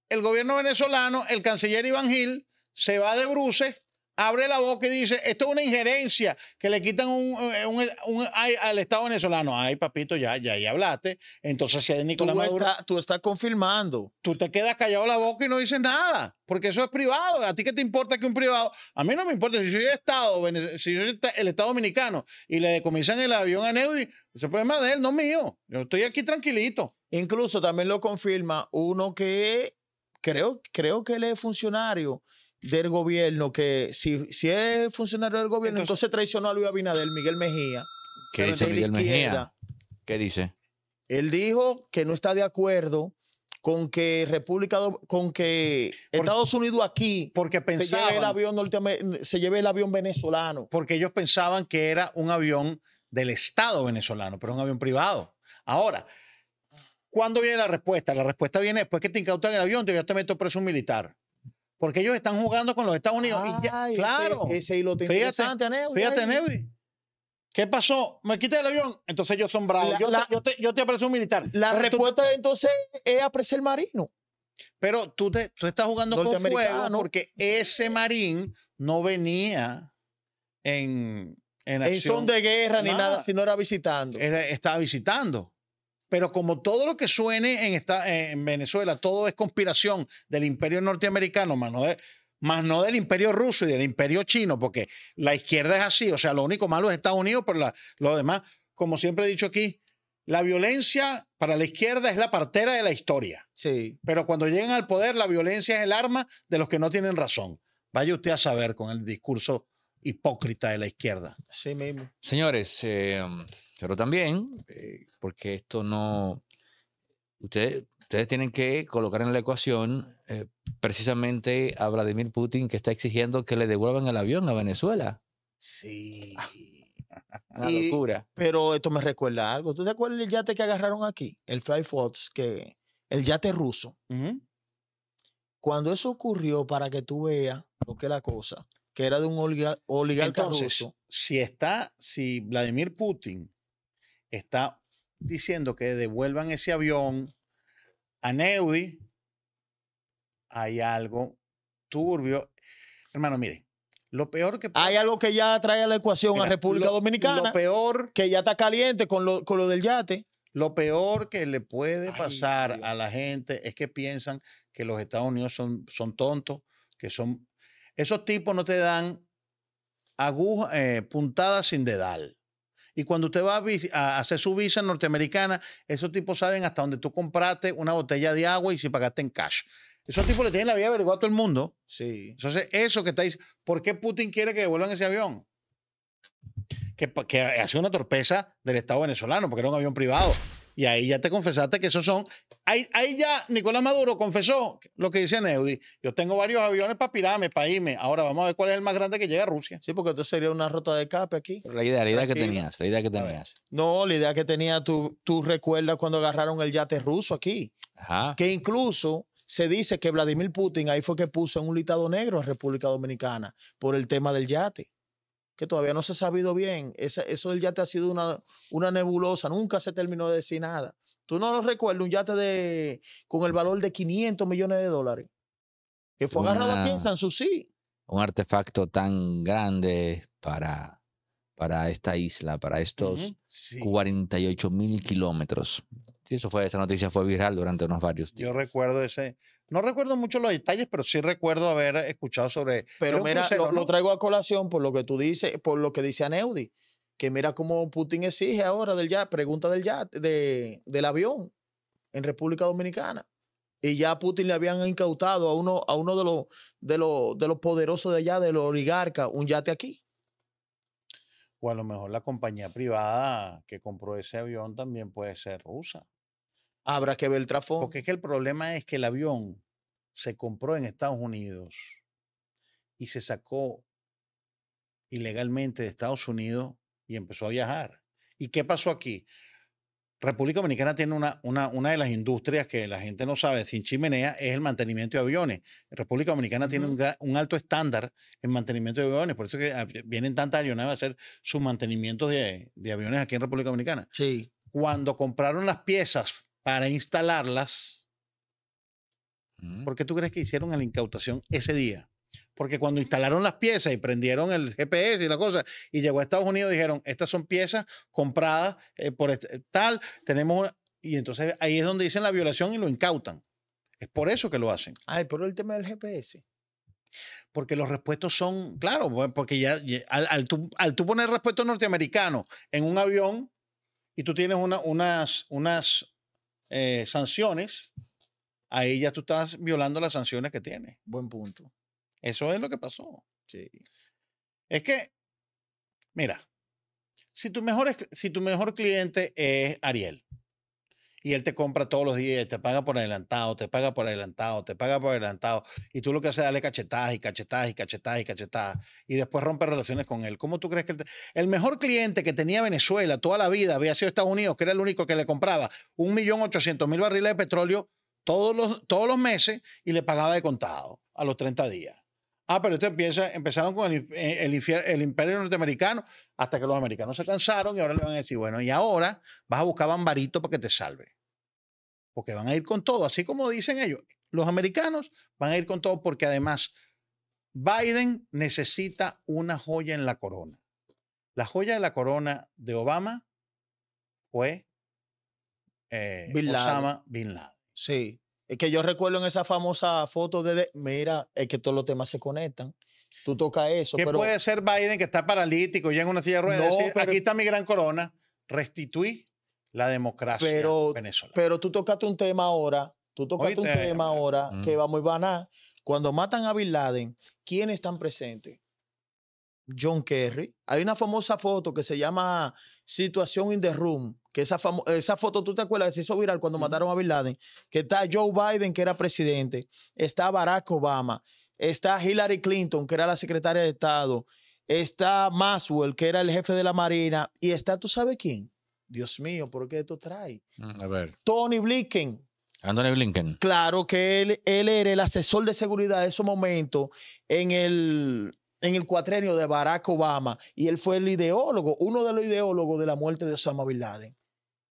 [SPEAKER 1] el gobierno venezolano, el canciller Iván Gil, se va de bruces abre la boca y dice, esto es una injerencia, que le quitan un, eh, un, al Estado venezolano. Ay, papito, ya, ya, hablaste. Entonces, si es Nicolás tú Maduro... tú estás confirmando. Tú te quedas callado la boca y no dices nada, porque eso es privado. ¿A ti qué te importa que un privado? A mí no me importa. Si yo soy el Estado dominicano y
[SPEAKER 2] le decomisan el avión a Neudi, ese es problema de él, no mío. Yo estoy aquí tranquilito. Incluso también lo confirma uno que creo, creo que él es funcionario del gobierno que si, si es funcionario del gobierno, entonces, traicionó a Luis Abinader, Miguel Mejía.
[SPEAKER 3] que dice Miguel Mejía? ¿Qué dice?
[SPEAKER 2] Él dijo que no está de acuerdo con que República con que Estados Unidos aquí porque pensaban, se lleve el avión el avión venezolano porque ellos pensaban que era un
[SPEAKER 1] avión del Estado venezolano pero un avión privado ahora ¿cuándo viene la respuesta? la respuesta viene después que te incautan el avión te, ya te meto preso un militar porque ellos están jugando con los Estados Unidos. y ya, claro. E-, ese, hilo fíjate, Neuvi. ¿Qué pasó? ¿Me quité el avión? Entonces yo sombraba. yo, te, yo, aprecio un militar. La respuesta
[SPEAKER 2] entonces es apreciar el marino. Pero tú, te, estás
[SPEAKER 1] jugando con fuego porque ese
[SPEAKER 2] marín
[SPEAKER 1] no venía en, en acción. son de guerra ni nada,
[SPEAKER 2] sino era visitando.
[SPEAKER 1] estaba visitando. Pero como todo lo que suene en, Venezuela, todo es conspiración del imperio norteamericano, más no del imperio ruso y del imperio chino, porque la izquierda es así. O sea, lo único malo es Estados Unidos, pero lo demás, como siempre he dicho aquí, la violencia para la izquierda es la partera de la historia. Sí. Pero cuando llegan al poder, la violencia es el arma de los que no tienen razón. Vaya usted a saber con el discurso hipócrita de la izquierda. Sí
[SPEAKER 3] mismo. Señores, eh, pero también, eh, porque esto no... Ustedes, ustedes tienen que colocar en la ecuación eh, precisamente a Vladimir Putin que está exigiendo que le devuelvan el avión a Venezuela. Sí. Ah, una locura.
[SPEAKER 2] Pero esto me recuerda algo. ¿Tú te acuerdas del yate que agarraron aquí? El Fly Fox, que, el yate ruso. Cuando eso ocurrió, para que tú veas lo que es la cosa, que era de un oligarca ruso. Si está, si
[SPEAKER 1] Vladimir Putin está diciendo que devuelvan ese avión a Neudi, hay algo turbio.
[SPEAKER 2] Hermano, mire, lo peor que... Hay algo que ya trae a la ecuación a República Dominicana. Lo peor... Que ya está caliente con lo, con lo del yate. Lo peor que le puede pasar
[SPEAKER 1] a la gente es que piensan que los Estados Unidos son, son tontos, que son... Esos tipos no te dan aguja, eh, puntada sin dedal. Y cuando usted va a, hacer su visa norteamericana, esos tipos saben hasta dónde tú compraste una botella de agua y si pagaste en cash. Esos tipos le tienen la vida averiguada a todo el mundo. Sí. Entonces, eso que está diciendo, ¿por qué Putin quiere que devuelvan ese avión? Que, que ha sido una torpeza del Estado venezolano, porque era un avión privado. Y ahí ya te confesaste que esos son. Ahí, ahí ya Nicolás Maduro confesó lo que dice Neudi. Yo tengo varios aviones para pirarme,
[SPEAKER 2] para irme. Ahora vamos a ver cuál es el más grande que llega a Rusia. Sí, porque esto sería una rota de escape aquí. la
[SPEAKER 3] idea, la idea que tenías, la idea que tenías.
[SPEAKER 2] No, la idea que tenía, tú, tú recuerdas cuando agarraron el yate ruso aquí. Ajá. Que incluso se dice que Vladimir Putin ahí fue que puso un litado negro a República Dominicana por el tema del yate que todavía no se ha sabido bien. eso ya yate ha sido una, una nebulosa, nunca se terminó de decir nada. ¿Tú no lo recuerdas? Un yate de, con el valor de 500 millones de dólares,
[SPEAKER 3] que fue agarrado aquí en
[SPEAKER 2] San Susi.
[SPEAKER 3] Un artefacto tan grande para, para esta isla, para estos 48 mil kilómetros. Eso fue, esa noticia fue viral durante unos varios
[SPEAKER 2] días. Yo recuerdo ese, no recuerdo mucho los detalles, pero sí recuerdo haber escuchado sobre. Pero mira, lo, traigo a colación por lo que tú dices, por lo que dice Aneudi, que mira cómo Putin exige ahora del ya pregunta del ya de, del avión en República Dominicana. Y ya a Putin le habían incautado a uno, a uno de, los, de, de los poderosos de allá, de los oligarcas, un yate aquí. O a lo mejor la compañía
[SPEAKER 1] privada que compró ese avión también puede ser rusa. Habrá que ver el trafón. Porque es que el problema es que el avión se compró en Estados Unidos y se sacó ilegalmente de Estados Unidos y empezó a viajar. ¿Y qué pasó aquí? República Dominicana tiene una, una, una, de las industrias que la gente no sabe, sin chimenea, es el mantenimiento de aviones. República Dominicana tiene un, alto estándar en mantenimiento de aviones, por eso que ah, vienen tantas aeronaves a hacer sus mantenimientos de, de aviones aquí en República Dominicana. Sí. Cuando compraron las piezas para instalarlas. Mm. ¿Por qué tú crees que hicieron la incautación ese día? Porque cuando instalaron las piezas y prendieron el GPS y la cosa, y llegó a Estados Unidos, dijeron, estas son piezas compradas eh, por eh, tal, tenemos Y entonces ahí es donde dicen la violación y lo incautan. Es por eso que lo hacen. Ay, ah, pero el tema del GPS. Porque los respuestos son, claro, porque ya, al, tú, poner respuestos norteamericanos en un avión y tú tienes unas, unas eh, sanciones, ahí ya tú estás violando las sanciones que tienes. Buen punto. Eso es lo que pasó. Sí. Es que, mira, si si tu mejor cliente es Ariel, y él te compra todos los días, te paga por adelantado, te paga por adelantado, te paga por adelantado, y tú lo que haces es darle cachetadas y cachetadas y cachetadas y cachetadas, y después rompe relaciones con él. ¿Cómo tú crees que el, el mejor cliente que tenía Venezuela toda la vida había sido Estados Unidos, que era el único que le compraba un millón ochocientos mil barriles de petróleo todos los, todos los meses y le pagaba de contado a los 30 días? Ah, pero esto empieza, empezaron con eh, el, imperio norteamericano hasta que los americanos se cansaron y ahora le van a decir, bueno, y ahora vas a buscar Bambarito para que te salve. Porque van a ir con todo, así como dicen ellos. Los americanos van a ir con todo porque además Biden necesita una joya en la corona. La joya de la corona
[SPEAKER 2] de Obama fue eh, Osama Bin Laden. Sí que yo recuerdo en esa famosa foto de, mira, es que todos los temas se conectan. Tú tocas eso. ¿Qué puede
[SPEAKER 1] ser Biden que está paralítico y en una silla de ruedas? aquí está mi gran
[SPEAKER 2] corona, restituí la democracia pero, Venezuela. Pero tú tocaste un tema ahora, tú tocaste un eh, tema eh, ahora mm. que va muy banal. Cuando matan a Bin Laden, ¿quiénes están presentes? John Kerry. Hay una famosa foto que se llama Situación in the Room, que esa, esa foto, ¿tú te acuerdas? Se hizo viral cuando mataron a Bin Laden, que está Joe Biden, que era presidente, está Barack Obama, está Hillary Clinton, que era la secretaria de Estado, está Maxwell, que era el jefe de la Marina, y está, ¿tú sabes quién? Dios mío, ¿por qué esto trae? Mm, a ver. Tony Blinken.
[SPEAKER 3] Anthony Blinken.
[SPEAKER 2] Claro que él, él era el asesor de seguridad de ese momento en el, en el cuatrenio de Barack Obama y él fue el ideólogo, uno de los ideólogos de la muerte de Osama Bin Laden.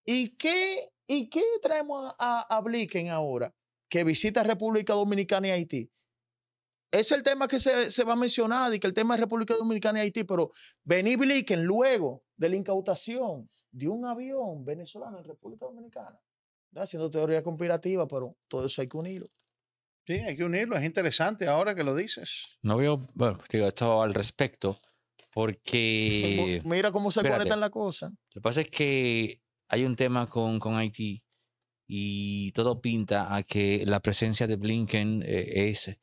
[SPEAKER 2] ¿Y qué, y qué traemos a, a, ahora? Que visita República Dominicana y Haití. Es el tema que se, va a mencionar y que el tema es República Dominicana y Haití, pero vení Blinken luego de la incautación de un avión venezolano en República Dominicana. Haciendo teoría conspirativa, pero todo eso hay que unirlo. Sí, hay que unirlo. Es interesante ahora que lo dices.
[SPEAKER 3] No veo, bueno, digo, esto al respecto, porque... Mira cómo se conectan la cosa. Lo que pasa es que hay un tema con, Haití y todo pinta a que la presencia de Blinken eh, es, eh,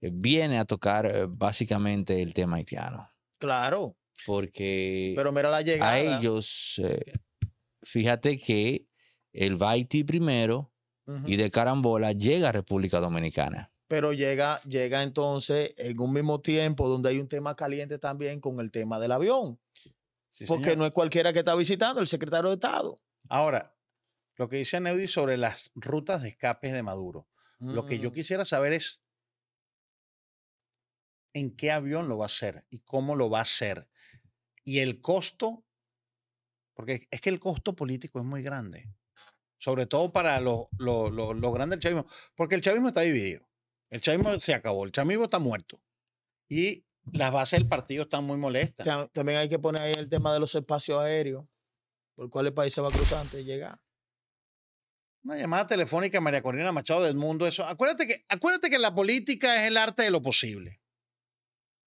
[SPEAKER 3] viene a tocar eh, básicamente el tema haitiano. Claro. Porque Pero mira la a ellos, fíjate que el Haití primero y de carambola llega a República Dominicana.
[SPEAKER 2] Pero llega, llega entonces en un mismo tiempo donde hay un tema caliente también con el tema del avión. porque no es cualquiera que está visitando, el secretario de Estado. Ahora, lo que dice Neudi sobre las rutas de
[SPEAKER 1] escape de Maduro. Lo que yo mm. quisiera saber es en qué avión lo va a hacer y cómo lo va a hacer. Y el costo, porque es que el costo político es muy grande, sobre todo para los grandes del chavismo, porque el chavismo está dividido, el chavismo se acabó, el chavismo está muerto
[SPEAKER 2] y las bases del partido están muy molestas. También hay que poner ahí el tema de los espacios aéreos por cuál país se va a cruzar antes de llegar. Una llamada telefónica a
[SPEAKER 1] María Corina Machado del Mundo. Eso. Acuérdate que, acuérdate que la política es el arte de lo posible.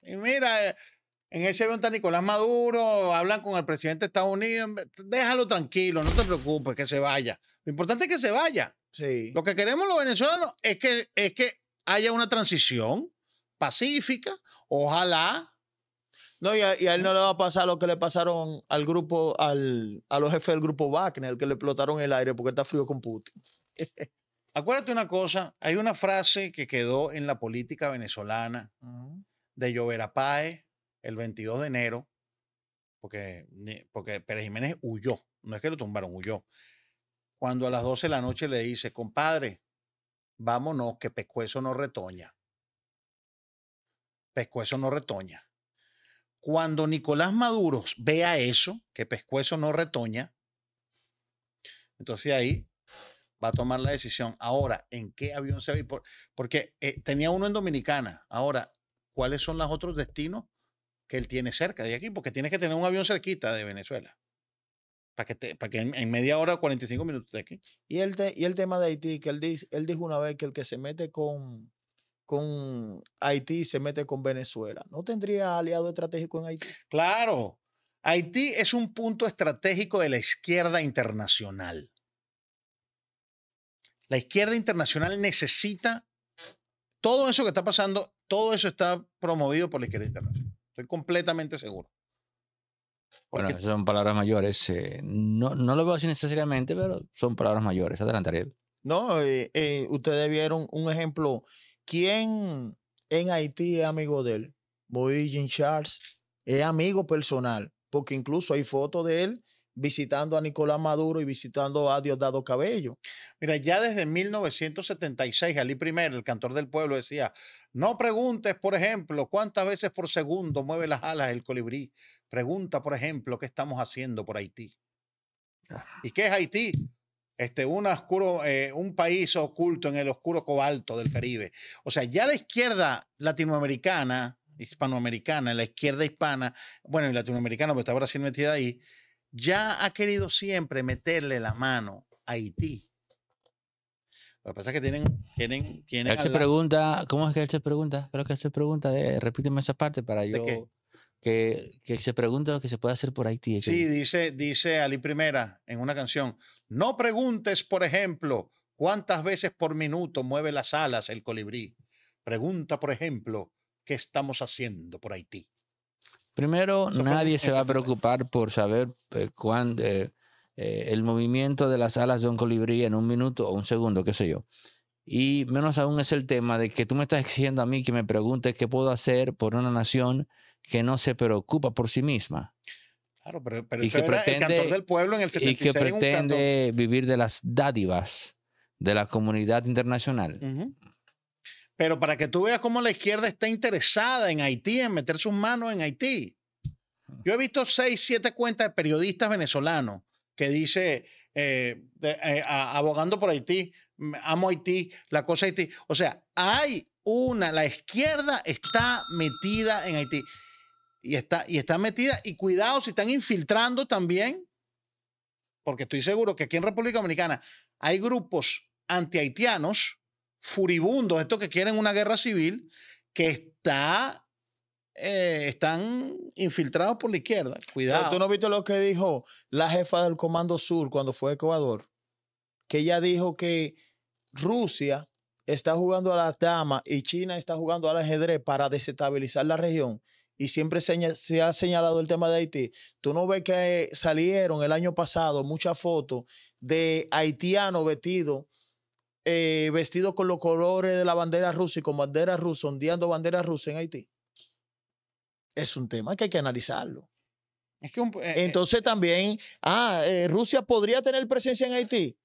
[SPEAKER 1] Y mira, eh, en ese evento está Nicolás Maduro, hablan con el presidente de Estados Unidos. Déjalo tranquilo, no te preocupes, que se vaya. Lo importante es que se vaya. Sí. Lo que queremos los venezolanos es que, es que haya una transición pacífica.
[SPEAKER 2] Ojalá no, y a, él no le va a pasar lo que le pasaron al grupo, al, a los jefes del grupo Wagner, que le explotaron el aire porque está frío con Putin.
[SPEAKER 1] Acuérdate una cosa, hay una frase que quedó en la política venezolana de Llovera el 22 de enero, porque, porque Pérez Jiménez huyó, no es que lo tumbaron, huyó. Cuando a las 12 de la noche le dice, compadre, vámonos, que Pescuezo no retoña. Pescuezo no retoña. Cuando Nicolás Maduro vea eso, que Pescuezo no retoña, entonces ahí va a tomar la decisión. Ahora, ¿en qué avión se va? a ir? porque eh, tenía uno en Dominicana. Ahora, ¿cuáles son los otros destinos que él tiene cerca de aquí? Porque tienes que tener un avión cerquita de Venezuela. Para que, para que en, media hora, o 45 minutos esté aquí.
[SPEAKER 2] Y el, y el tema de Haití, que él, él dijo una vez que el que se mete con, con Haití y se mete con Venezuela. ¿No tendría aliado estratégico en Haití? Claro. Haití es un punto
[SPEAKER 1] estratégico de la izquierda internacional. La izquierda internacional necesita todo eso que está pasando, todo eso está promovido por la izquierda internacional. Estoy completamente seguro.
[SPEAKER 3] Bueno, son palabras mayores. Eh, no, no lo veo así necesariamente, pero son palabras mayores. Adelantaré.
[SPEAKER 2] No, eh, eh, ustedes vieron un ejemplo ¿Quién en Haití es amigo de él? Boy Jean Charles es amigo personal, porque incluso hay fotos de él visitando a Nicolás Maduro y visitando a Diosdado Cabello. Mira, ya desde
[SPEAKER 1] 1976, Ali I, el cantor del pueblo, decía, no preguntes, por ejemplo, cuántas veces por segundo mueve las alas el colibrí. Pregunta, por ejemplo, qué estamos haciendo por Haití. Ah. ¿Y qué es Haití? este, un, oscuro, eh, un país oculto en el oscuro cobalto del Caribe. O sea, ya la izquierda latinoamericana, hispanoamericana, la izquierda hispana, bueno, y latinoamericano porque está ahora siendo metida ahí, ya ha querido siempre meterle la mano a Haití. Lo que pasa es que tienen... tienen, él
[SPEAKER 3] pregunta, ¿cómo es que hace se pregunta? Creo que él pregunta, eh, repíteme esa parte para yo que, se pregunte lo que se puede hacer por Haití. Sí,
[SPEAKER 1] dice, dice Ali Primera en una canción, no preguntes, por ejemplo, cuántas veces por minuto mueve las alas el colibrí. Pregunta, por ejemplo, ¿qué estamos haciendo por Haití?
[SPEAKER 3] Primero, nadie se va a preocupar por saber eh, eh, eh, el movimiento de las alas de un colibrí en un minuto o un segundo, qué sé yo. Y menos aún es el tema de que tú me estás exigiendo a mí que me preguntes qué puedo hacer por una nación que no se preocupa por sí misma.
[SPEAKER 1] pero, y que pretende, del pueblo en el pretende
[SPEAKER 3] vivir de las dádivas de la comunidad internacional.
[SPEAKER 1] Pero para que tú veas cómo la izquierda está interesada en Haití, en meter sus manos en Haití. Yo he visto seis, siete cuentas de periodistas venezolanos que dice eh, eh, abogando por Haití, amo Haití, la cosa Haití. O sea, hay una, la izquierda está metida en Haití y está, y está metida. Y cuidado si están infiltrando también, porque estoy seguro que aquí en República Dominicana hay grupos antihaitianos furibundos, estos que quieren una guerra civil, que está, eh, están infiltrados por la izquierda. Cuidado. tú no
[SPEAKER 2] viste lo que dijo la jefa del Comando Sur cuando fue a Ecuador, que ella dijo que Rusia está jugando a la dama y China está jugando al ajedrez para desestabilizar la región y siempre se, ha señalado el tema de Haití. Tú no ves que salieron el año pasado muchas fotos de haitianos eh, vestidos con los colores de la bandera rusa y con bandera rusa, ondeando bandera rusa en Haití. Es un tema que hay que analizarlo. Eh, eh, Entonces también, ah, Rusia podría tener presencia en Haití.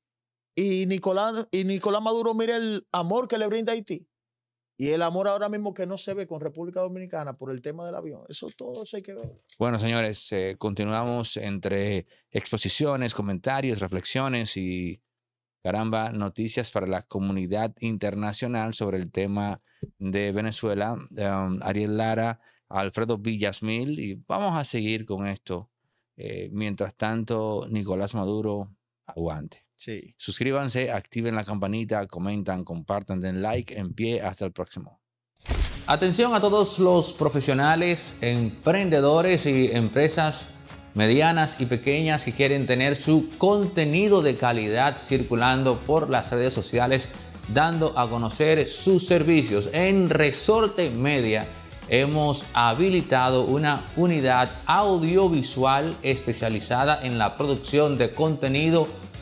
[SPEAKER 2] Y Nicolás, y Nicolás Maduro, mira el amor que le brinda Haití. Y el amor ahora mismo que no se ve con República Dominicana por el tema del avión, eso todo se hay que ver.
[SPEAKER 3] Bueno, señores, eh, continuamos entre exposiciones, comentarios, reflexiones y, caramba, noticias para la comunidad internacional sobre el tema de Venezuela. Em, Ariel Lara, Alfredo Villasmil, y vamos a seguir con esto. Eh, mientras tanto, Nicolás Maduro, aguante. Sí. Suscríbanse, activen la campanita, comentan, compartan, den like, en pie, hasta el próximo. Atención a todos los profesionales, emprendedores y empresas medianas y pequeñas que quieren tener su contenido de calidad circulando por las redes sociales, dando a conocer sus servicios. En Resorte Media hemos habilitado una unidad audiovisual especializada en la producción de contenido